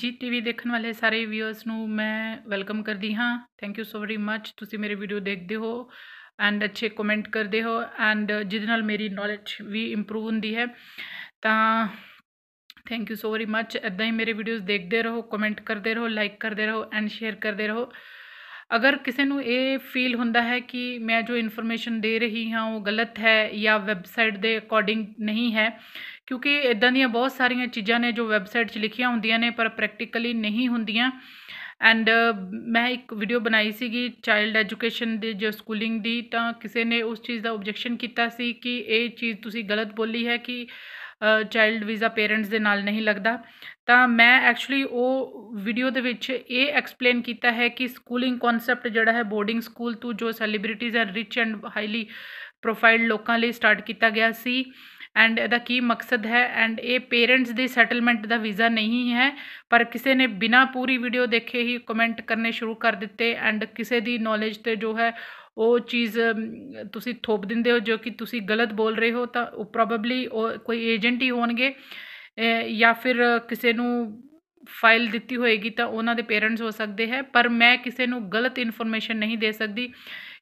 ਜੀ ਟੀਵੀ ਦੇਖਣ ਵਾਲੇ ਸਾਰੇ ਵਿਊਅਰਸ ਨੂੰ ਮੈਂ ਵੈਲਕਮ ਕਰਦੀ ਹਾਂ thank you so very much ਤੁਸੀਂ ਮੇਰੇ ਵੀਡੀਓ ਦੇਖਦੇ ਹੋ ਐਂਡ ਅੱਛੇ ਕਮੈਂਟ ਕਰਦੇ ਹੋ ਐਂਡ ਜਿਹਦੇ ਨਾਲ ਮੇਰੀ ਨੌਲੇਜ ਵੀ ਇੰਪਰੂਵ ਹੁੰਦੀ ਹੈ ਤਾਂ thank you so very much ਇਦਾਂ ਹੀ ਮੇਰੇ ਵੀਡੀਓਜ਼ ਦੇਖਦੇ ਰਹੋ ਕਮੈਂਟ ਕਰਦੇ ਰਹੋ ਲਾਈਕ ਕਰਦੇ ਰਹੋ ਐਂਡ ਸ਼ੇਅਰ ਕਰਦੇ ਰਹੋ ਅਗਰ ਕਿਸੇ ਨੂੰ ਇਹ ਫੀਲ ਹੁੰਦਾ ਹੈ ਕਿ ਮੈਂ ਜੋ ਇਨਫੋਰਮੇਸ਼ਨ ਦੇ ਰਹੀ ਹਾਂ ਉਹ ਗਲਤ ਹੈ ਜਾਂ ਵੈਬਸਾਈਟ ਦੇ ਅਕੋਰਡਿੰਗ ਨਹੀਂ ਹੈ ਕਿਉਂਕਿ ਇਦਾਂ ਦੀਆਂ ਬਹੁਤ ਸਾਰੀਆਂ ਚੀਜ਼ਾਂ ਨੇ ਜੋ ਵੈਬਸਾਈਟ 'ਚ ਲਿਖੀਆਂ ਹੁੰਦੀਆਂ ਨੇ ਪਰ ਪ੍ਰੈਕਟੀਕਲੀ ਨਹੀਂ ਹੁੰਦੀਆਂ ਐਂਡ ਮੈਂ ਇੱਕ ਵੀਡੀਓ ਬਣਾਈ ਸੀਗੀ ਚਾਈਲਡ ਐਜੂਕੇਸ਼ਨ ਦੇ ਜੋ ਸਕੂਲਿੰਗ ਦੀ ਤਾਂ ਕਿਸੇ ਨੇ ਉਸ ਚੀਜ਼ ਦਾ ਆਬਜੈਕਸ਼ਨ ਕੀਤਾ ਸੀ ਕਿ ਇਹ ਚੀਜ਼ ਤੁਸੀਂ ਗਲਤ ਬੋਲੀ ਹੈ ਕਿ ਚਾਈਲਡ ਵੀਜ਼ਾ ਪੇਰੈਂਟਸ ਦੇ ਨਾਲ ਨਹੀਂ ਲੱਗਦਾ ਤਾਂ ਮੈਂ ਐਕਚੁਅਲੀ ਉਹ ਵੀਡੀਓ ਦੇ ਵਿੱਚ ਇਹ ਐਕਸਪਲੇਨ ਕੀਤਾ ਹੈ ਕਿ ਸਕੂਲਿੰਗ ਕਨਸੈਪਟ ਜਿਹੜਾ ਹੈ ਬੋਰਡਿੰਗ ਸਕੂਲ ਤੋਂ ਜੋ celebrities and rich and highly profiled ਲੋਕਾਂ ਲਈ ਸਟਾਰਟ ਕੀਤਾ ਗਿਆ ਸੀ ਐਂਡ ਇਹਦਾ ਕੀ ਮਕਸਦ ਹੈ ਐਂਡ ਇਹ ਪੇਰੈਂਟਸ ਦੀ ਸੈਟਲਮੈਂਟ ਦਾ ਵੀਜ਼ਾ ਨਹੀਂ ਹੈ ਪਰ ਕਿਸੇ ਨੇ ਬਿਨਾ ਪੂਰੀ ਵੀਡੀਓ ਦੇਖੇ ਹੀ ਕਮੈਂਟ ਕਰਨੇ ਸ਼ੁਰੂ ਕਰ ਦਿੱਤੇ ਐਂਡ ਕਿਸੇ ਦੀ ਨੌਲੇਜ ਤੇ ਜੋ ਹੈ ਉਹ ਚੀਜ਼ ਤੁਸੀਂ ਥੋਪ ਦਿੰਦੇ ਹੋ ਜੋ ਕਿ ਤੁਸੀਂ ਗਲਤ ਬੋਲ ਰਹੇ ਹੋ ਤਾਂ ਉਹ ਪ੍ਰੋਬਬਲੀ ਕੋਈ ਏਜੰਟ ਹੀ ਹੋਣਗੇ ਜਾਂ ਫਿਰ ਕਿਸੇ ਨੂੰ ਫਾਈਲ ਦਿੱਤੀ ਹੋਏਗੀ ਤਾਂ ਉਹਨਾਂ ਦੇ ਪੇਰੈਂਟਸ ਹੋ ਸਕਦੇ ਹੈ ਪਰ ਮੈਂ ਕਿਸੇ ਨੂੰ ਗਲਤ ਇਨਫੋਰਮੇਸ਼ਨ ਨਹੀਂ ਦੇ ਸਕਦੀ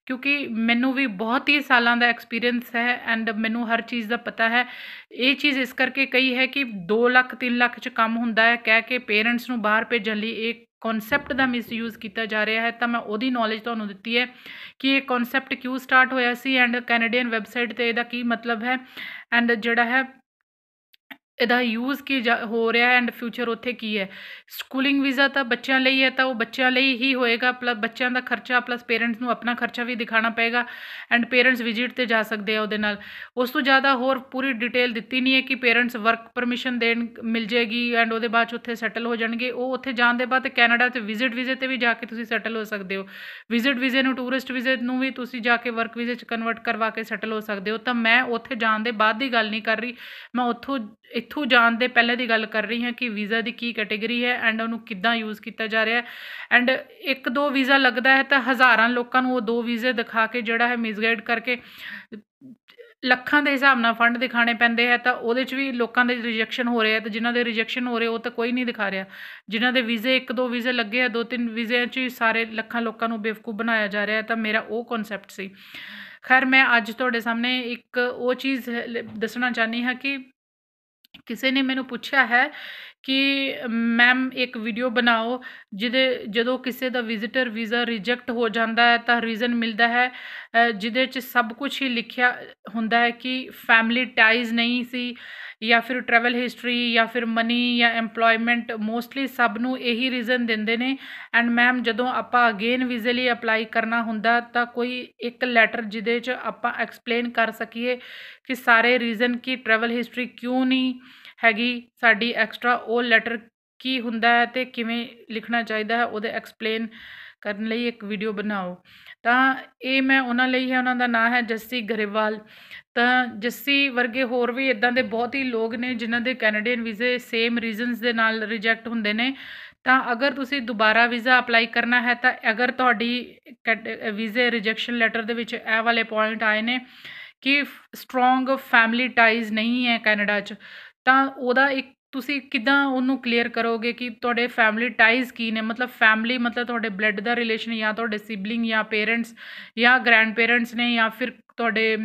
ਕਿਉਂਕਿ ਮੈਨੂੰ ਵੀ ਬਹੁਤ ਹੀ ਸਾਲਾਂ ਦਾ ਐਕਸਪੀਰੀਅੰਸ ਹੈ ਐਂਡ ਮੈਨੂੰ ਹਰ ਚੀਜ਼ ਦਾ ਪਤਾ ਹੈ ਇਹ ਚੀਜ਼ ਇਸ ਕਰਕੇ ਕਹੀ ਹੈ ਕਿ 2 ਲੱਖ 3 ਲੱਖ 'ਚ ਕੰਮ ਹੁੰਦਾ ਹੈ ਕਹਿ ਕੇ ਪੇਰੈਂਟਸ ਨੂੰ ਬਾਹਰ ਭੇਜਣ ਲਈ ਇਹ ਕਨਸੈਪਟ ਦਾ ਮਿਸਯੂਜ਼ ਕੀਤਾ ਜਾ ਰਿਹਾ ਹੈ ਤਾਂ ਮੈਂ ਉਹਦੀ ਨੌਲੇਜ ਤੁਹਾਨੂੰ ਦਿੱਤੀ ਹੈ ਕਿ ਇਹ ਕਨਸੈਪਟ ਕਿਉਂ ਸਟਾਰਟ ਹੋਇਆ ਸੀ ਐਂਡ ਕੈਨੇਡੀਅਨ ਵੈਬਸਾਈਟ ਤੇ ਇਹਦਾ ਕੀ ਮਤਲਬ ਹੈ ਐਂਡ ਜਿਹੜਾ ਹੈ ਇਹਦਾ ਯੂਜ਼ ਕੀ ਹੋ ਰਿਹਾ ਐਂਡ ਫਿਊਚਰ ਉੱਥੇ ਕੀ ਹੈ ਸਕੂਲਿੰਗ ਵੀਜ਼ਾ ਤਾਂ ਬੱਚਿਆਂ ਲਈ ਹੈ ਤਾਂ ਉਹ ਬੱਚਿਆਂ ਲਈ ਹੀ ਹੋਏਗਾ ਪਲੱਸ ਬੱਚਿਆਂ ਦਾ ਖਰਚਾ ਪਲੱਸ ਪੇਰੈਂਟਸ ਨੂੰ ਆਪਣਾ ਖਰਚਾ ਵੀ ਦਿਖਾਣਾ ਪਏਗਾ ਐਂਡ ਪੇਰੈਂਟਸ ਵਿਜ਼ਿਟ ਤੇ ਜਾ ਸਕਦੇ ਆ ਉਹਦੇ ਨਾਲ ਉਸ ਤੋਂ ਜ਼ਿਆਦਾ ਹੋਰ ਪੂਰੀ ਡਿਟੇਲ ਦਿੱਤੀ ਨਹੀਂ ਹੈ ਕਿ ਪੇਰੈਂਟਸ ਵਰਕ ਪਰਮਿਸ਼ਨ ਦੇਣ ਮਿਲ ਜੇਗੀ ਐਂਡ ਉਹਦੇ ਬਾਅਦ ਉੱਥੇ ਸੈਟਲ ਹੋ ਜਾਣਗੇ ਉਹ ਉੱਥੇ ਜਾਣ ਦੇ ਬਾਅਦ ਕੈਨੇਡਾ ਤੇ ਵਿਜ਼ਿਟ ਵੀਜ਼ੇ ਤੇ ਵੀ ਜਾ ਕੇ ਤੁਸੀਂ ਸੈਟਲ ਹੋ ਸਕਦੇ ਹੋ ਵਿਜ਼ਿਟ ਵੀਜ਼ੇ ਨੂੰ ਟੂਰਿਸਟ ਵੀਜ਼ੇ ਨੂੰ ਵੀ ਤੁਸੀਂ ਜਾ ਕੇ ਵਰਕ ਵੀਜ਼ੇ ਚ ਕਨਵਰਟ ਕਰਵਾ ਕੇ ਸੈਟਲ ਹੋ ਸਕਦੇ ਹੋ ਤਾਂ ਮੈਂ ਉੱਥੇ ਜਾਣ ਦੇ ਬਾਅਦ ਦੀ ਗੱਲ ਨਹੀਂ ਕਰ ਰਹੀ ਮੈਂ ਉੱਥੋਂ ਇੱਥੋਂ ਜਾਣ ਦੇ ਪਹਿਲੇ ਦੀ ਗੱਲ ਕਰ ਰਹੀ ਹਾਂ ਕਿ ਵੀਜ਼ਾ ਦੀ ਕੀ ਕੈਟੇਗਰੀ ਹੈ ਐਂਡ ਉਹਨੂੰ ਕਿੱਦਾਂ ਯੂਜ਼ ਕੀਤਾ ਜਾ ਰਿਹਾ ਹੈ ਐਂਡ ਇੱਕ ਦੋ ਵੀਜ਼ਾ ਲੱਗਦਾ ਹੈ ਤਾਂ ਹਜ਼ਾਰਾਂ ਲੋਕਾਂ ਨੂੰ ਉਹ ਦੋ ਵੀਜ਼ੇ ਦਿਖਾ ਕੇ ਜਿਹੜਾ ਹੈ ਮਿਸਗਾਈਡ ਕਰਕੇ ਲੱਖਾਂ ਦੇ ਹਿਸਾਬ ਨਾਲ ਫੰਡ ਦਿਖਾਣੇ ਪੈਂਦੇ ਹੈ ਤਾਂ ਉਹਦੇ 'ਚ ਵੀ ਲੋਕਾਂ ਦੇ ਰਿਜੈਕਸ਼ਨ ਹੋ ਰਿਹਾ ਹੈ ਤੇ ਜਿਨ੍ਹਾਂ ਦੇ ਰਿਜੈਕਸ਼ਨ ਹੋ ਰਹੇ ਉਹ ਤਾਂ ਕੋਈ ਨਹੀਂ ਦਿਖਾ ਰਿਹਾ ਜਿਨ੍ਹਾਂ ਦੇ ਵੀਜ਼ੇ ਇੱਕ ਦੋ ਵੀਜ਼ੇ ਲੱਗੇ ਆ ਦੋ ਤਿੰਨ ਵੀਜ਼ਿਆਂ 'ਚ ਹੀ ਸਾਰੇ ਲੱਖਾਂ ਲੋਕਾਂ ਨੂੰ ਬੇਵਕੂਫ ਬਣਾਇਆ ਜਾ ਰਿਹਾ ਹੈ ਤਾਂ ਮੇਰਾ ਉਹ ਕਨਸੈਪਟ ਸੀ ਖੈਰ ਮੈਂ ਅੱਜ ਤੁਹਾਡੇ ਸਾਹਮਣੇ ਇੱਕ ਉਹ ਚੀਜ਼ ਦੱਸਣਾ ਚਾਹਨੀ ਹਾਂ ਕਿ ਕਿਸੇ ਨੇ ਮੈਨੂੰ ਪੁੱਛਿਆ ਹੈ ਕਿ ਮੈਮ ਇੱਕ ਵੀਡੀਓ ਬਣਾਓ ਜਿਹਦੇ ਜਦੋਂ ਕਿਸੇ ਦਾ ਵਿਜ਼ਿਟਰ ਵੀਜ਼ਾ ਰਿਜੈਕਟ ਹੋ ਜਾਂਦਾ ਹੈ ਤਾਂ ਰੀਜ਼ਨ ਮਿਲਦਾ ਹੈ ਜਿਹਦੇ 'ਚ ਸਭ ਕੁਝ ਹੀ ਲਿਖਿਆ ਹੁੰਦਾ ਹੈ ਕਿ ਫੈਮਿਲੀ ਟਾਈਜ਼ ਨਹੀਂ ਸੀ ਜਾਂ ਫਿਰ ਟਰੈਵਲ ਹਿਸਟਰੀ ਜਾਂ ਫਿਰ ਮਨੀ ਜਾਂ ਏਮਪਲੋਇਮੈਂਟ ਮੋਸਟਲੀ ਸਭ ਨੂੰ ਇਹੀ ਰੀਜ਼ਨ ਦਿੰਦੇ ਨੇ ਐਂਡ ਮੈਮ ਜਦੋਂ ਆਪਾਂ ਅਗੇਨ ਵੀਜ਼ੇ ਲਈ ਅਪਲਾਈ ਕਰਨਾ ਹੁੰਦਾ ਤਾਂ ਕੋਈ ਇੱਕ ਲੈਟਰ ਜਿਹਦੇ 'ਚ ਆਪਾਂ ਐਕਸਪਲੇਨ ਕਰ ਸਕੀਏ ਕਿ ਸਾਰੇ ਰੀਜ਼ਨ ਕੀ ਟਰੈਵਲ ਹਿਸਟਰੀ ਕਿਉਂ ਨਹੀਂ ਹੈਗੀ ਸਾਡੀ ਐਕਸਟਰਾ ਉਹ ਲੈਟਰ ਕੀ ਹੁੰਦਾ ਹੈ ਤੇ ਕਿਵੇਂ ਲਿਖਣਾ ਚਾਹੀਦਾ ਹੈ ਉਹਦੇ ਐਕਸਪਲੇਨ ਕਰਨ ਲਈ ਇੱਕ ਵੀਡੀਓ ਬਣਾਓ ਤਾਂ ਇਹ ਮੈਂ ਉਹਨਾਂ ਲਈ ਹੈ ਉਹਨਾਂ ਦਾ ਨਾਂ ਹੈ ਜੱਸੀ ਗਰੇਵਾਲ ਤਾਂ ਜੱਸੀ ਵਰਗੇ ਹੋਰ ਵੀ ਇਦਾਂ ਦੇ ਬਹੁਤ ਹੀ ਲੋਕ ਨੇ ਜਿਨ੍ਹਾਂ ਦੇ ਕੈਨੇਡੀਅਨ ਵੀਜ਼ੇ ਸੇਮ ਰੀਜ਼ਨਸ ਦੇ ਨਾਲ ਰਿਜੈਕਟ ਹੁੰਦੇ ਨੇ ਤਾਂ ਅਗਰ ਤੁਸੀਂ ਦੁਬਾਰਾ ਵੀਜ਼ਾ ਅਪਲਾਈ ਕਰਨਾ ਹੈ ਤਾਂ ਅਗਰ ਤੁਹਾਡੀ ਵੀਜ਼ੇ ਰਿਜੈਕਸ਼ਨ ਲੈਟਰ ਦੇ ਵਿੱਚ ਇਹ ਵਾਲੇ ਪੁਆਇੰਟ ਆਏ ਨੇ ਕਿ ਸਟਰੋਂਗ ਫੈਮਿਲੀ ਟਾਈਜ਼ ਨਹੀਂ ਹੈ ਕੈਨੇਡਾ 'ਚ ਤਾਂ ਉਹਦਾ ਇੱਕ ਤੁਸੀਂ ਕਿਦਾਂ ਉਹਨੂੰ ਕਲੀਅਰ ਕਰੋਗੇ ਕਿ ਤੁਹਾਡੇ ਫੈਮਿਲੀ ਟਾਈਜ਼ ਕੀ ਨੇ ਮਤਲਬ ਫੈਮਿਲੀ ਮਤਲਬ ਤੁਹਾਡੇ ਬਲੱਡ ਦਾ ਰਿਲੇਸ਼ਨ ਜਾਂ ਤੁਹਾਡੇ ਸਿਬਲਿੰਗ ਜਾਂ ਪੇਰੈਂਟਸ ਜਾਂ ਗ੍ਰੈਂਡ ਪੇਰੈਂਟਸ ਨੇ ਜਾਂ ਫਿਰ ਤੁਹਾਡੇ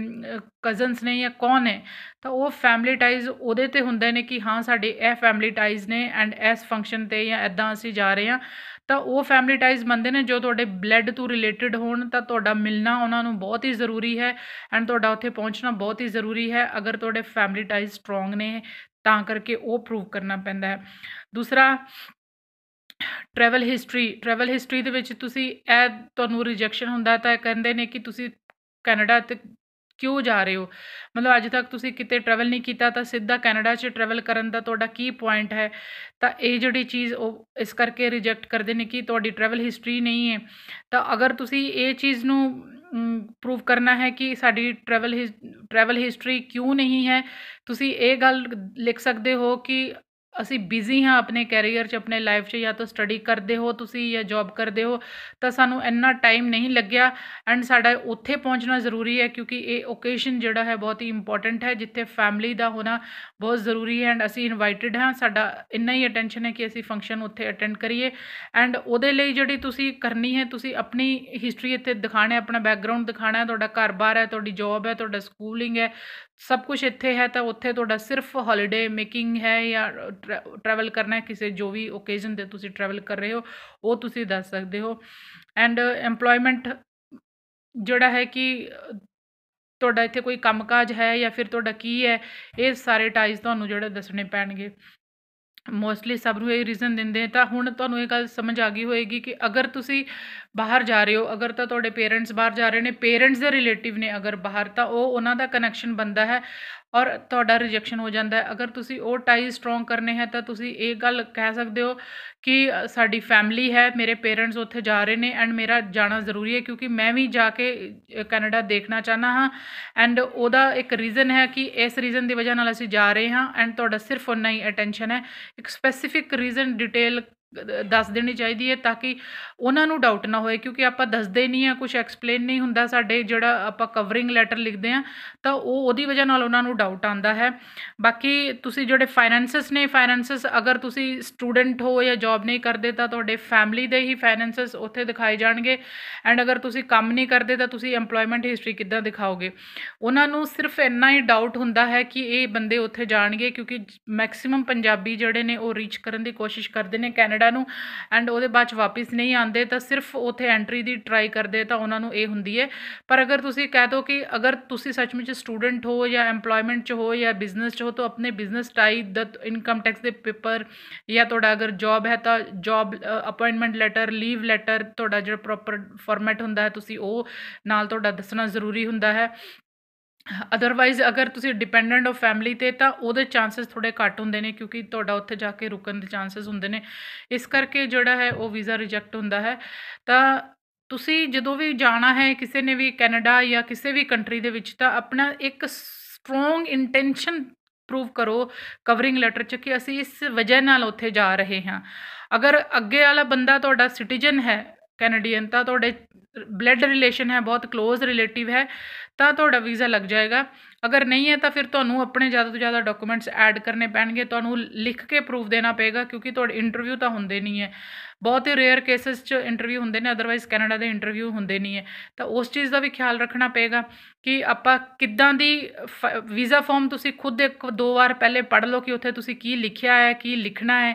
ਕਜ਼ਨਸ ਨੇ ਜਾਂ ਕੌਣ ਹੈ ਤਾਂ ਉਹ ਫੈਮਿਲੀ ਟਾਈਜ਼ ਉਹਦੇ ਤੇ ਹੁੰਦੇ ਨੇ ਕਿ ਹਾਂ ਸਾਡੇ ਇਹ ਫੈਮਿਲੀ ਟਾਈਜ਼ ਨੇ ਐਂਡ ਇਸ ਫੰਕਸ਼ਨ ਤੇ ਜਾਂ ਐਦਾਂ ਅਸੀਂ ਜਾ ਰਹੇ ਹਾਂ ਤਾਂ ਉਹ ਫੈਮਿਲੀ ਟਾਈਜ਼ ਬੰਦੇ ਨੇ ਜੋ ਤੁਹਾਡੇ ਬਲੱਡ ਤੋਂ ਰਿਲੇਟਡ ਹੋਣ ਤਾਂ ਤੁਹਾਡਾ ਮਿਲਣਾ ਉਹਨਾਂ ਨੂੰ ਬਹੁਤ ਹੀ ਜ਼ਰੂਰੀ ਹੈ ਐਂਡ ਤੁਹਾਡਾ ਉੱਥੇ ਪਹੁੰਚਣਾ ਬਹੁਤ ਹੀ ਜ਼ਰੂਰੀ ਹੈ ਅਗਰ ਤੁਹਾਡੇ ਫੈਮਿਲੀ ਟਾਈਜ਼ ਸਟਰੋਂਗ ਨੇ ਤਾਂ ਕਰਕੇ ਉਹ ਪ੍ਰੂਵ ਕਰਨਾ ਪੈਂਦਾ ਹੈ ਦੂਸਰਾ ਟਰੈਵਲ ਹਿਸਟਰੀ ਟਰੈਵਲ ਹਿਸਟਰੀ ਦੇ ਵਿੱਚ ਤੁਸੀਂ ਇਹ ਤੁਹਾਨੂੰ ਰਿਜੈਕਸ਼ਨ ਹੁੰਦਾ ਤਾਂ ਕਹਿੰਦੇ ਨੇ ਕਿ ਤੁਸੀਂ ਕੈਨੇਡਾ ਤੇ ਕਿਉਂ ਜਾ ਰਹੇ ਹੋ ਮਤਲਬ ਅੱਜ ਤੱਕ ਤੁਸੀਂ ਕਿਤੇ ਟਰੈਵਲ ਨਹੀਂ ਕੀਤਾ ਤਾਂ ਸਿੱਧਾ ਕੈਨੇਡਾ 'ਚ ਟਰੈਵਲ ਕਰਨ ਦਾ ਤੁਹਾਡਾ ਕੀ ਪੁਆਇੰਟ ਹੈ ਤਾਂ ਇਹ ਜਿਹੜੀ ਚੀਜ਼ ਉਹ ਇਸ ਕਰਕੇ ਰਿਜੈਕਟ ਕਰਦੇ ਨੇ ਕਿ ਤੁਹਾਡੀ ਟਰੈਵਲ ਹਿਸਟਰੀ ਨਹੀਂ ਹੈ ਤਾਂ ਅਗਰ ਤੁਸੀਂ ਇਹ ਚੀਜ਼ ਨੂੰ ਪ੍ਰੂਫ ਕਰਨਾ ਹੈ ਕਿ ਸਾਡੀ ਟਰੈਵਲ ਟਰੈਵਲ ਹਿਸਟਰੀ ਕਿਉਂ ਨਹੀਂ ਹੈ ਤੁਸੀਂ ਇਹ ਗੱਲ ਲਿਖ ਸਕਦੇ ਹੋ ਕਿ ਅਸੀਂ ਬਿਜ਼ੀ ਹਾਂ ਆਪਣੇ ਕੈਰੀਅਰ 'ਚ ਆਪਣੇ ਲਾਈਫ 'ਚ ਜਾਂ ਤਾਂ ਸਟੱਡੀ ਕਰਦੇ ਹੋ ਤੁਸੀਂ ਜਾਂ ਜੌਬ ਕਰਦੇ ਹੋ ਤਾਂ ਸਾਨੂੰ ਇੰਨਾ ਟਾਈਮ ਨਹੀਂ ਲੱਗਿਆ ਐਂਡ ਸਾਡਾ ਉੱਥੇ ਪਹੁੰਚਣਾ ਜ਼ਰੂਰੀ ਹੈ ਕਿਉਂਕਿ ਇਹ ਓਕੇਸ਼ਨ ਜਿਹੜਾ ਹੈ ਬਹੁਤ ਹੀ ਇੰਪੋਰਟੈਂਟ ਹੈ ਜਿੱਥੇ ਫੈਮਿਲੀ ਦਾ ਹੋਣਾ ਬਹੁਤ ਜ਼ਰੂਰੀ ਹੈ ਐਂਡ ਅਸੀਂ ਇਨਵਾਈਟਿਡ ਹਾਂ ਸਾਡਾ ਇੰਨਾ ਹੀ ਅਟੈਂਸ਼ਨ ਹੈ ਕਿ ਅਸੀਂ ਫੰਕਸ਼ਨ ਉੱਥੇ ਅਟੈਂਡ ਕਰੀਏ ਐਂਡ ਉਹਦੇ ਲਈ ਜਿਹੜੀ ਤੁਸੀਂ ਕਰਨੀ ਹੈ ਤੁਸੀਂ ਆਪਣੀ ਹਿਸਟਰੀ ਇੱਥੇ ਦਿਖਾਣਾ ਹੈ ਆਪਣਾ ਬੈਕਗ੍ਰਾਉਂਡ ਦਿਖਾਣਾ ਹੈ ਤੁਹਾਡਾ ਘਰ-ਬਾਰ ਹੈ ਤੁਹਾਡੀ ਜੌਬ ਹੈ ਤੁਹਾਡਾ ਸਕੂਲਿੰਗ ਹੈ ਸਭ ਕੁਝ ਇੱਥੇ ਹੈ ਤਾਂ ਉੱਥੇ ਤੁਹਾਡਾ ਸਿਰਫ ਹੌਲੀਡੇ ਮੇਕਿੰਗ ਹੈ ਜਾਂ ਟਰੈਵਲ ਕਰਨਾ ਹੈ ਕਿਸੇ ਜੋ ਵੀ ਓਕੇਜ਼ਨ ਤੇ ਤੁਸੀਂ ਟਰੈਵਲ ਕਰ ਰਹੇ ਹੋ ਉਹ ਤੁਸੀਂ ਦੱਸ ਸਕਦੇ ਹੋ ਐਂਡ এমਪਲੋਇਮੈਂਟ ਜਿਹੜਾ ਹੈ ਕਿ ਤੁਹਾਡਾ ਇੱਥੇ ਕੋਈ ਕੰਮਕਾਜ ਹੈ ਜਾਂ ਫਿਰ ਤੁਹਾਡਾ ਕੀ ਹੈ ਇਹ ਸਾਰੇ ਟਾਈਜ਼ ਤੁਹਾਨੂੰ ਜਿਹੜੇ ਦੱਸਣੇ ਪੈਣਗੇ ਮੋਸਟਲੀ ਸਭ ਨੂੰ ਇਹ ਰੀਜ਼ਨ ਦਿੰਦੇ ਤਾਂ ਹੁਣ ਤੁਹਾਨੂੰ ਇਹ ਗੱਲ ਸਮਝ ਆ ਗਈ ਹੋਏਗੀ ਕਿ ਅਗਰ ਤੁਸੀਂ ਬਾਹਰ ਜਾ ਰਹੇ ਹੋ ਅਗਰ ਤਾਂ ਤੁਹਾਡੇ ਪੇਰੈਂਟਸ ਬਾਹਰ ਜਾ ਰਹੇ ਨੇ ਪੇਰੈਂਟਸ ਦੇ ਰਿਲੇਟਿਵ ਨੇ ਅਗਰ ਬਾਹਰ ਤਾਂ ਉਹ ਉਹਨਾਂ ਦਾ ਕਨੈਕਸ਼ਨ ਬੰਦਾ ਹੈ ਔਰ ਤੁਹਾਡਾ ਰਿਜੈਕਸ਼ਨ ਹੋ ਜਾਂਦਾ ਹੈ ਅਗਰ ਤੁਸੀਂ ਉਹ ਟਾਈ ਸਟਰੋਂਗ ਕਰਨੇ ਹੈ ਤਾਂ ਤੁਸੀਂ ਇਹ ਗੱਲ ਕਹਿ ਸਕਦੇ ਹੋ ਕਿ ਸਾਡੀ ਫੈਮਿਲੀ ਹੈ ਮੇਰੇ ਪੇਰੈਂਟਸ ਉੱਥੇ ਜਾ ਰਹੇ ਨੇ ਐਂਡ ਮੇਰਾ ਜਾਣਾ ਜ਼ਰੂਰੀ ਹੈ ਕਿਉਂਕਿ ਮੈਂ ਵੀ ਜਾ ਕੇ ਕੈਨੇਡਾ ਦੇਖਣਾ ਚਾਹਨਾ ਹਾਂ ਐਂਡ ਉਹਦਾ ਇੱਕ ਰੀਜ਼ਨ ਹੈ ਕਿ ਇਸ ਰੀਜ਼ਨ ਦੀ ਵਜ੍ਹਾ ਨਾਲ ਅਸੀਂ ਜਾ ਰਹੇ ਹਾਂ ਐਂਡ ਤੁਹਾਡਾ ਸਿਰਫ ਉਹਨਾਂ ਹੀ ਅਟੈਂਸ਼ਨ ਹੈ ਇੱਕ ਸਪੈਸੀਫਿਕ ਰੀਜ਼ਨ ਡਿਟੇਲ ਦੱਸ ਦੇਣੀ ਚਾਹੀਦੀ ਹੈ ਤਾਂ ਕਿ ਉਹਨਾਂ ਨੂੰ ਡਾਊਟ ਨਾ ਹੋਏ ਕਿਉਂਕਿ ਆਪਾਂ ਦੱਸਦੇ ਨਹੀਂ ਆ ਕੁਝ ਐਕਸਪਲੇਨ ਨਹੀਂ ਹੁੰਦਾ ਸਾਡੇ ਜਿਹੜਾ ਆਪਾਂ ਕਵਰਿੰਗ ਲੈਟਰ ਲਿਖਦੇ ਆ ਤਾਂ ਉਹ ਉਹਦੀ ਵਜ੍ਹਾ ਨਾਲ ਉਹਨਾਂ ਨੂੰ ਡਾਊਟ ਆਉਂਦਾ ਹੈ ਬਾਕੀ ਤੁਸੀਂ ਜਿਹੜੇ ਫਾਈਨੈਂਸਸ ਨੇ ਫਾਈਨੈਂਸਸ ਅਗਰ ਤੁਸੀਂ ਸਟੂਡੈਂਟ ਹੋ ਜਾਂ ਜੌਬ ਨਹੀਂ ਕਰਦੇ ਤਾਂ ਤੁਹਾਡੇ ਫੈਮਿਲੀ ਦੇ ਹੀ ਫਾਈਨੈਂਸਸ ਉੱਥੇ ਦਿਖਾਏ ਜਾਣਗੇ ਐਂਡ ਅਗਰ ਤੁਸੀਂ ਕੰਮ ਨਹੀਂ ਕਰਦੇ ਤਾਂ ਤੁਸੀਂ ਏਮਪਲੋਇਮੈਂਟ ਹਿਸਟਰੀ ਕਿੱਦਾਂ ਦਿਖਾਓਗੇ ਉਹਨਾਂ ਨੂੰ ਸਿਰਫ ਇੰਨਾ ਹੀ ਡਾਊਟ ਹੁੰਦਾ ਹੈ ਕਿ ਇਹ ਬੰਦੇ ਉੱਥੇ ਜਾਣਗੇ ਕਿਉਂਕਿ ਮੈਕਸਿਮਮ ਪੰਜਾਬੀ ਜਿਹੜੇ ਨੇ ਉਹ ਰੀਚ ਕਰਨ ਦੀ ਕੋਸ਼ਿਸ਼ ਕਰਦੇ ਨੇ ਕੈਨੇਡਾ ਕੈਨੇਡਾ ਨੂੰ ਐਂਡ ਉਹਦੇ ਬਾਅਦ ਚ ਵਾਪਸ ਨਹੀਂ ਆਉਂਦੇ ਤਾਂ ਸਿਰਫ ਉੱਥੇ ਐਂਟਰੀ ਦੀ ਟਰਾਈ ਕਰਦੇ ਤਾਂ ਉਹਨਾਂ ਨੂੰ ਇਹ ਹੁੰਦੀ ਹੈ ਪਰ ਅਗਰ ਤੁਸੀਂ ਕਹਿ ਦੋ ਕਿ ਅਗਰ ਤੁਸੀਂ ਸੱਚਮੁੱਚ ਸਟੂਡੈਂਟ ਹੋ ਜਾਂ ਐਮਪਲੋਇਮੈਂਟ ਚ ਹੋ ਜਾਂ ਬਿਜ਼ਨਸ ਚ ਹੋ ਤਾਂ ਆਪਣੇ ਬਿਜ਼ਨਸ ਟਾਈਪ ਦਾ ਇਨਕਮ ਟੈਕਸ ਦੇ ਪੇਪਰ ਜਾਂ ਤੁਹਾਡਾ ਅਗਰ ਜੌਬ ਹੈ ਤਾਂ job appointment letter leave letter ਤੁਹਾਡਾ ਜਿਹੜਾ ਪ੍ਰੋਪਰ ਫਾਰਮੈਟ ਹੁੰਦਾ ਹੈ ਤੁਸੀਂ ਉਹ ਨਾਲ ਤੁਹਾਡਾ ਦੱਸਣਾ ਜ਼ਰੂਰੀ ਹੁੰਦਾ ਹੈ ਅਦਰਵਾਈਜ਼ ਅਗਰ ਤੁਸੀਂ ਡਿਪੈਂਡੈਂਟ ਆਫ ਫੈਮਿਲੀ ਤੇ ਤਾਂ ਉਹਦੇ ਚਾਂਸਸ ਥੋੜੇ ਘੱਟ ਹੁੰਦੇ ਨੇ ਕਿਉਂਕਿ ਤੁਹਾਡਾ ਉੱਥੇ ਜਾ ਕੇ ਰੁਕਣ ਦੇ ਚਾਂਸਸ ਹੁੰਦੇ ਨੇ ਇਸ ਕਰਕੇ ਜਿਹੜਾ ਹੈ ਉਹ ਵੀਜ਼ਾ ਰਿਜੈਕਟ ਹੁੰਦਾ ਹੈ ਤਾਂ ਤੁਸੀਂ ਜਦੋਂ ਵੀ ਜਾਣਾ ਹੈ ਕਿਸੇ ਨੇ ਵੀ ਕੈਨੇਡਾ ਜਾਂ ਕਿਸੇ ਵੀ ਕੰਟਰੀ ਦੇ ਵਿੱਚ ਤਾਂ ਆਪਣਾ ਇੱਕ ਸਟਰੋਂਗ ਇੰਟੈਂਸ਼ਨ ਪ੍ਰੂਵ ਕਰੋ ਕਵਰਿੰਗ ਲੈਟਰ ਚ ਕਿ ਅਸੀਂ ਇਸ ਵਜ੍ਹਾ ਨਾਲ ਉੱਥੇ ਜਾ ਰਹੇ ਹਾਂ ਅਗਰ ਅੱਗੇ ਵਾਲਾ ਬੰਦਾ ਤੁਹਾਡਾ ਸਿਟੀਜ਼ਨ ਹੈ ਕੈਨੇਡੀਅਨ ਤਾਂ ਤੁਹਾਡੇ ਬਲੱਡ ਰਿਲੇਸ਼ਨ ਹੈ ਬਹੁਤ ক্লোਜ਼ ਰਿਲੇਟਿਵ ਹੈ ਤਾਂ ਤੁਹਾਡਾ ਵੀਜ਼ਾ ਲੱਗ ਜਾਏਗਾ ਅਗਰ ਨਹੀਂ ਹੈ ਤਾਂ ਫਿਰ ਤੁਹਾਨੂੰ ਆਪਣੇ ਜ਼ਿਆਦਾ ਤੋਂ ਜ਼ਿਆਦਾ ਡਾਕੂਮੈਂਟਸ ਐਡ ਕਰਨੇ ਪੈਣਗੇ ਤੁਹਾਨੂੰ ਲਿਖ ਕੇ ਪ੍ਰੂਫ ਦੇਣਾ ਪਏਗਾ ਕਿਉਂਕਿ ਤੁਹਾਡੇ ਇੰਟਰਵਿਊ ਤਾਂ ਹੁੰਦੇ ਨਹੀਂ ਹੈ ਬਹੁਤ ਹੀ ਰੇਅਰ ਕੇਸਸ 'ਚ ਇੰਟਰਵਿਊ ਹੁੰਦੇ ਨੇ ਅਦਰਵਾਈਜ਼ ਕੈਨੇਡਾ ਦੇ ਇੰਟਰਵਿਊ ਹੁੰਦੇ ਨਹੀਂ ਹੈ ਤਾਂ ਉਸ ਚੀਜ਼ ਦਾ ਵੀ ਖਿਆਲ ਰੱਖਣਾ ਪਏਗਾ ਕਿ ਆਪਾਂ ਕਿੱਦਾਂ ਦੀ ਵੀਜ਼ਾ ਫਾਰਮ ਤੁਸੀਂ ਖੁਦ ਇੱਕ ਦੋ ਵਾਰ ਪਹਿਲੇ ਪੜ੍ਹ ਲਓ ਕਿ ਉੱਥੇ ਤੁਸੀਂ ਕੀ ਲਿਖਿਆ ਹੈ ਕੀ ਲਿਖਣਾ ਹੈ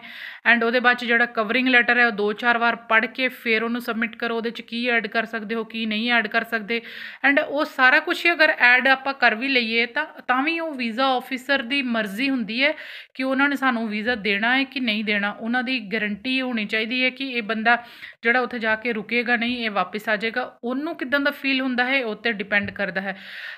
ਐਂਡ ਉਹਦੇ ਬਾਅਦ ਚ ਜਿਹੜਾ ਕਵਰਿੰਗ ਲੈਟਰ ਹੈ ਉਹ ਦੋ ਚਾਰ ਵਾਰ ਪੜ੍ਹ ਕੇ ਫਿਰ ਉਹਨੂੰ ਸਬਮਿਟ ਕਰੋ ਉਹਦੇ ਚ ਕੀ ਐਡ ਕਰ ਸਕਦੇ ਹੋ ਕੀ ਨਹੀਂ ਐਡ ਕਰ ਸਕਦੇ ਐਂਡ ਉਹ ਸਾਰਾ ਕੁਝ ਅਗਰ ਐਡ ਆਪਾਂ ਕਰ ਵੀ ਲਈ ਕਰੀਏ ਤਾਂ ਤਾਂ ਵੀ ਉਹ ਵੀਜ਼ਾ ਆਫੀਸਰ ਦੀ ਮਰਜ਼ੀ ਹੁੰਦੀ ਹੈ ਕਿ ਉਹਨਾਂ ਨੇ ਸਾਨੂੰ ਵੀਜ਼ਾ ਦੇਣਾ ਹੈ ਕਿ ਨਹੀਂ ਦੇਣਾ ਉਹਨਾਂ ਦੀ ਗਾਰੰਟੀ ਹੋਣੀ ਚਾਹੀਦੀ ਹੈ ਕਿ ਇਹ ਬੰਦਾ ਜਿਹੜਾ ਉੱਥੇ ਜਾ ਕੇ ਰੁਕੇਗਾ ਨਹੀਂ ਇਹ ਵਾਪਸ ਆ ਜਾਏਗਾ ਉਹਨੂੰ ਕਿਦਾਂ ਦਾ ਫੀਲ ਹੁੰਦਾ ਹੈ ਉਹ ਤੇ ਡਿਪੈਂਡ ਕਰਦਾ ਹੈ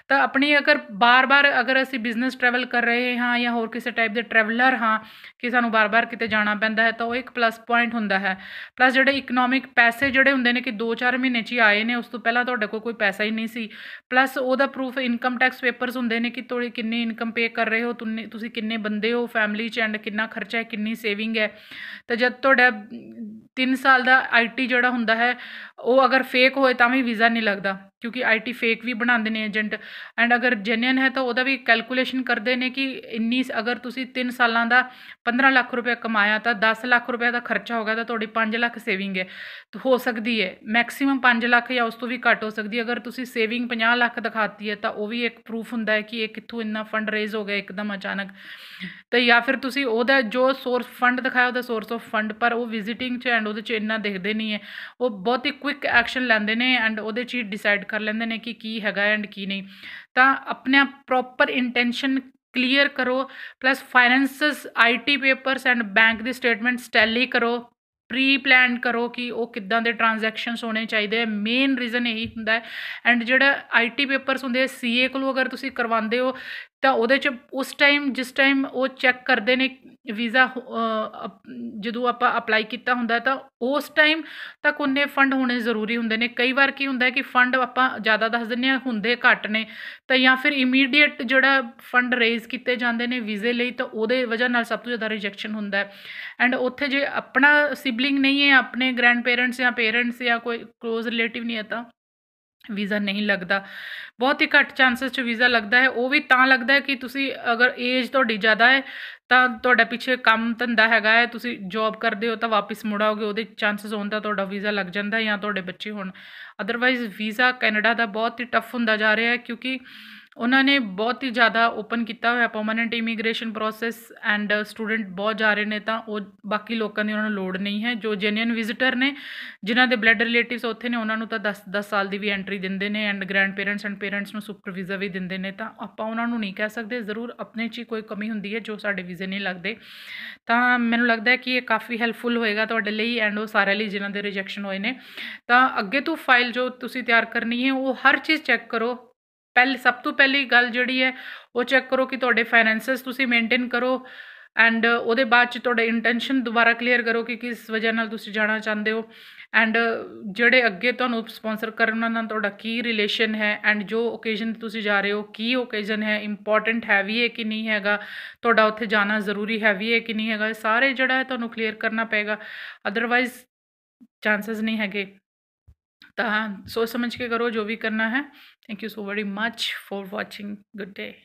ਤਾਂ ਆਪਣੀ ਅਗਰ ਬਾਰ-ਬਾਰ ਅਗਰ ਅਸੀਂ ਬਿਜ਼ਨਸ ਟਰੈਵਲ ਕਰ ਰਹੇ ਹਾਂ ਜਾਂ ਹੋਰ ਕਿਸੇ ਟਾਈਪ ਦੇ ਟਰੈਵਲਰ ਹਾਂ ਕਿ ਸਾਨੂੰ ਬਾਰ-ਬਾਰ ਕਿਤੇ ਜਾਣਾ ਪੈਂਦਾ ਹੈ ਤਾਂ ਉਹ ਇੱਕ ਪਲੱਸ ਪੁਆਇੰਟ ਹੁੰਦਾ ਹੈ ਪਲੱਸ ਜਿਹੜੇ ਇਕਨੋਮਿਕ ਪੈਸੇ ਜਿਹੜੇ ਹੁੰਦੇ ਨੇ ਕਿ 2-4 ਮਹੀਨੇ 'ਚ ਹੀ ਆਏ ਨੇ ਉਸ ਤੋਂ ਪਹਿਲਾਂ ਤੁਹਾਡੇ ਕੋਲ ਕੋਈ ਪੈਸਾ ਹੀ ਨਹੀਂ ਸੀ ਪਲੱਸ ਉਹਦਾ ਪ੍ਰੂਫ ਇਨਕਮ ਟੈਕਸ ਪੇਪਰਸ ਹੁੰਦੇ ਨੇ ਕਿ ਤੁਸੀਂ ਕਿੰਨੀ ਇਨਕਮ ਪੇ ਕਰ ਰਹੇ ਹੋ ਤੁਸੀਂ ਕਿੰਨੇ ਬੰਦੇ ਹੋ ਫੈਮਿਲੀ ਚ ਐਂਡ ਕਿੰਨਾ ਖਰਚਾ ਹੈ ਕਿੰਨੀ ਸੇਵਿੰਗ ਹੈ ਤਾਂ ਜਦ ਤੁਹਾਡਾ 3 ਸਾਲ ਦਾ ਆਈਟੀ ਜਿਹੜਾ ਹੁੰਦਾ ਹੈ ਉਹ ਅਗਰ ਫੇਕ ਹੋਏ ਤਾਂ ਵੀ ਵੀਜ਼ਾ ਨਹੀਂ ਲੱਗਦਾ ਕਿਉਂਕਿ ਆਈਟੀ ਫੇਕ ਵੀ ਬਣਾਉਂਦੇ ਨੇ ਏਜੰਟ ਐਂਡ ਅਗਰ ਜੈਨੂਇਨ ਹੈ ਤਾਂ ਉਹਦਾ ਵੀ ਕੈਲਕੂਲੇਸ਼ਨ ਕਰਦੇ ਨੇ ਕਿ ਇੰਨੀ ਅਗਰ ਤੁਸੀਂ 3 ਸਾਲਾਂ ਦਾ 15 ਲੱਖ ਰੁਪਏ ਕਮਾਇਆ ਤਾਂ 10 ਲੱਖ ਰੁਪਏ ਦਾ ਖਰਚਾ ਹੋ ਗਿਆ ਤਾਂ ਤੁਹਾਡੀ 5 ਲੱਖ ਸੇਵਿੰਗ ਹੈ ਤਾਂ ਹੋ ਸਕਦੀ ਹੈ ਮੈਕਸਿਮਮ 5 ਲੱਖ ਜਾਂ ਉਸ ਤੋਂ ਵੀ ਘੱਟ ਹੋ ਸਕਦੀ ਹੈ ਅਗਰ ਤੁਸੀਂ ਸੇਵਿੰਗ 50 ਲੱਖ ਦਿਖਾਤੀ ਹੈ ਤਾਂ ਉਹ ਵੀ ਇੱਕ ਪ੍ਰੂਫ ਹੁੰਦਾ ਹੈ ਕਿ ਇਹ ਕਿੱਥੋਂ ਇੰਨਾ ਫੰਡ ਰੇਜ਼ ਹੋ ਗਿਆ ਇੱਕਦਮ ਅਚਾਨਕ ਤਾਂ ਜਾਂ ਫਿਰ ਤੁਸੀਂ ਉਹਦਾ ਜੋ ਸੋਰਸ ਫੰਡ ਦਿਖਾਇਆ ਉਹਦਾ ਸੋਰਸ ਆਫ ਫੰਡ ਪਰ ਉਹ ਵਿਜ਼ਿਟਿੰਗ ਚ ਐਂਡ ਉਹਦੇ ਚ ਇੰਨਾ ਦਿਖਦੇ ਨਹੀਂ ਹੈ ਉਹ ਬਹੁਤ ਹੀ ਕੁਇਕ ਐਕਸ਼ਨ ਲੈਂਦੇ ਨੇ ਐਂਡ ਉਹਦੇ ਚ ਹੀ ਡਿਸਾਈਡ ਕਰ ਲੈਂਦੇ ਨੇ ਕਿ ਕੀ ਹੈਗਾ ਐਂਡ ਕੀ ਨਹੀਂ ਤਾਂ ਆਪਣਾ ਪ੍ਰੋਪਰ ਇੰਟੈਂਸ਼ਨ ਕਲੀਅਰ ਕਰੋ plus finances IT papers and bank ਦੀ ਸਟੇਟਮੈਂਟਸ ਟੈਲੀ ਕਰੋ ਪ੍ਰੀ ਪਲਾਨ ਕਰੋ ਕਿ ਉਹ ਕਿੱਦਾਂ ਦੇ ਟ੍ਰਾਂਜੈਕਸ਼ਨਸ ਹੋਣੇ ਚਾਹੀਦੇ ਹੈ ਮੇਨ ਰੀਜ਼ਨ ਇਹੀ ਹੁੰਦਾ ਹੈ ਐਂਡ ਜਿਹੜਾ ਆਈਟੀ ਪੇਪਰਸ ਹੁੰਦੇ ਆ ਸੀਏ ਕੋਲੋਂ ਅਗਰ ਤੁਸੀਂ ਕਰਵਾਉਂਦੇ ਹੋ ਤਾਂ ਉਹਦੇ 'ਚ ਉਸ ਟਾਈਮ ਜਿਸ ਟਾਈਮ ਉਹ ਚੈੱਕ ਕਰਦੇ ਨੇ ਵੀਜ਼ਾ ਜਦੋਂ ਆਪਾਂ ਅਪਲਾਈ ਕੀਤਾ ਹੁੰਦਾ ਤਾਂ ਉਸ ਟਾਈਮ ਤੱਕ ਉਹਨੇ ਫੰਡ ਹੋਣੇ ਜ਼ਰੂਰੀ ਹੁੰਦੇ ਨੇ ਕਈ ਵਾਰ ਕੀ ਹੁੰਦਾ ਕਿ ਫੰਡ ਆਪਾਂ ਜ਼ਿਆਦਾ ਦੱਸ ਦਿੰਨੇ ਆ ਹੁੰਦੇ ਘੱਟ ਨੇ ਤਾਂ ਜਾਂ ਫਿਰ ਇਮੀਡੀਏਟ ਜਿਹੜਾ ਫੰਡ ਰੇਜ਼ ਕੀਤੇ ਜਾਂਦੇ ਨੇ ਵੀਜ਼ੇ ਲਈ ਤਾਂ ਉਹਦੇ ਵਜ੍ਹਾ ਨਾਲ ਸਭ ਤੋਂ ਜ਼ਿਆਦਾ ਰਿਜੈਕਸ਼ਨ ਹੁੰਦਾ ਹੈ ਐਂਡ ਉੱਥੇ ਜੇ ਆਪਣਾ ਸਿਬਲਿੰਗ ਨਹੀਂ ਹੈ ਆਪਣੇ ਗ੍ਰੈਂਡ ਪੇਰੈਂਟਸ ਜਾਂ ਪੇਰੈਂਟਸ ਜਾਂ ਕੋਈ ক্লোਜ਼ ਰਿਲੇਟਿਵ ਨਹੀਂ ਹੈ ਤਾਂ ਵੀਜ਼ਾ ਨਹੀਂ ਲੱਗਦਾ ਬਹੁਤ ਹੀ ਘੱਟ ਚਾਂਸਸ 'ਚ ਵੀਜ਼ਾ ਲੱਗਦਾ ਹੈ ਉਹ ਵੀ ਤਾਂ ਲੱਗਦਾ ਹੈ ਕਿ ਤੁਸੀਂ ਅਗਰ ਏਜ ਤੁਹਾਡੀ ਜ਼ਿਆਦਾ ਹੈ ਤਾਂ ਤੁਹਾਡਾ ਪਿੱਛੇ ਕੰਮ ਧੰਦਾ ਹੈਗਾ ਹੈ ਤੁਸੀਂ ਜੌਬ ਕਰਦੇ ਹੋ ਤਾਂ ਵਾਪਸ ਮੁੜਾਓਗੇ ਉਹਦੇ ਚਾਂਸਸ ਹੋਣ ਤੁਹਾਡਾ ਵੀਜ਼ਾ ਲੱਗ ਜਾਂਦਾ ਜਾਂ ਤੁਹਾਡੇ ਬੱਚੇ ਹੋਣ ਅਦਰਵਾਈਜ਼ ਵੀਜ਼ਾ ਕੈਨੇਡਾ ਦਾ ਬਹੁਤ ਹੀ ਟਫ ਹੁੰਦਾ ਜਾ ਰਿਹਾ ਹੈ ਕਿਉਂਕਿ ਉਹਨਾਂ ਨੇ ਬਹੁਤ ਹੀ ਜ਼ਿਆਦਾ ਓਪਨ ਕੀਤਾ ਹੋਇਆ permanent immigration process and student ਬਹੁਤ ਜਾ ਰਹੇ ਨੇ ਤਾਂ ਉਹ ਬਾਕੀ ਲੋਕਾਂ ਦੀ ਉਹਨਾਂ ਨੂੰ ਲੋੜ ਨਹੀਂ ਹੈ ਜੋ ਜੈਨੂਇਨ ਵਿਜ਼ਿਟਰ ਨੇ ਜਿਨ੍ਹਾਂ ਦੇ ਬਲੱਡ ਰਿਲੇਟਿਵਸ ਉੱਥੇ ਨੇ ਉਹਨਾਂ ਨੂੰ ਤਾਂ 10 10 ਸਾਲ ਦੀ ਵੀ ਐਂਟਰੀ ਦਿੰਦੇ ਨੇ and grandparents and parents ਨੂੰ ਸੁਪਰ ਵੀਜ਼ਾ ਵੀ ਦਿੰਦੇ ਨੇ ਤਾਂ ਆਪਾਂ ਉਹਨਾਂ ਨੂੰ ਨਹੀਂ ਕਹਿ ਸਕਦੇ ਜ਼ਰੂਰ ਆਪਣੇ 'ਚ ਕੋਈ ਕਮੀ ਹੁੰਦੀ ਹੈ ਜੋ ਸਾਡੇ ਵੀਜ਼ੇ ਨਹੀਂ ਲੱਗਦੇ ਤਾਂ ਮੈਨੂੰ ਲੱਗਦਾ ਹੈ ਕਿ ਇਹ ਕਾਫੀ ਹੈਲਪਫੁਲ ਹੋਏਗਾ ਤੁਹਾਡੇ ਲਈ ਐਂਡ ਉਹ ਸਾਰਿਆਂ ਲਈ ਜਿਨ੍ਹਾਂ ਦੇ ਰਿਜੈਕਸ਼ਨ ਹੋਏ ਨੇ ਤਾਂ ਅੱਗੇ ਤੋਂ ਫਾਈਲ ਜੋ ਤੁਸੀਂ ਤਿਆਰ ਕਰਨੀ ਹੈ ਉਹ ਹਰ ਚੀਜ਼ ਚੈੱਕ ਕਰੋ ਪਹਿਲੀ ਸਭ ਤੋਂ ਪਹਿਲੀ ਗੱਲ ਜਿਹੜੀ ਹੈ ਉਹ ਚੈੱਕ ਕਰੋ ਕਿ ਤੁਹਾਡੇ ਫਾਈਨੈਂਸਸ ਤੁਸੀਂ ਮੇਨਟੇਨ ਕਰੋ ਐਂਡ ਉਹਦੇ ਬਾਅਦ ਚ ਤੁਹਾਡਾ ਇੰਟੈਂਸ਼ਨ ਦੁਬਾਰਾ ਕਲੀਅਰ ਕਰੋ ਕਿ ਕਿਸ ਵਜ੍ਹਾ ਨਾਲ ਤੁਸੀਂ ਜਾਣਾ ਚਾਹੁੰਦੇ ਹੋ ਐਂਡ ਜਿਹੜੇ ਅੱਗੇ ਤੁਹਾਨੂੰ ਸਪான்ਸਰ ਕਰਨ ਉਹਨਾਂ ਨਾਲ ਤੁਹਾਡਾ ਕੀ ਰਿਲੇਸ਼ਨ ਹੈ ਐਂਡ ਜੋ ਓਕੇਜ਼ਨ ਤੇ ਤੁਸੀਂ ਜਾ ਰਹੇ ਹੋ ਕੀ ਓਕੇਜ਼ਨ ਹੈ ਇੰਪੋਰਟੈਂਟ ਹੈ ਵੀ ਹੈ ਕਿ ਨਹੀਂ ਹੈਗਾ ਤੁਹਾਡਾ ਉੱਥੇ ਜਾਣਾ ਜ਼ਰੂਰੀ ਹੈ ਵੀ ਹੈ ਕਿ ਨਹੀਂ ਹੈਗਾ ਸਾਰੇ ਜਿਹੜਾ ਹੈ ਤੁਹਾਨੂੰ ਕਲੀਅਰ ਕਰਨਾ ਪਏਗਾ ਅਦਰਵਾਈਜ਼ ਚਾਂਸਸ ਨਹੀਂ ਹੈਗੇ ਤਾਂ ਸੋਚ ਸਮਝ ਕੇ ਕਰੋ ਜੋ ਵੀ ਕਰਨਾ ਹੈ thank you so very much for watching good day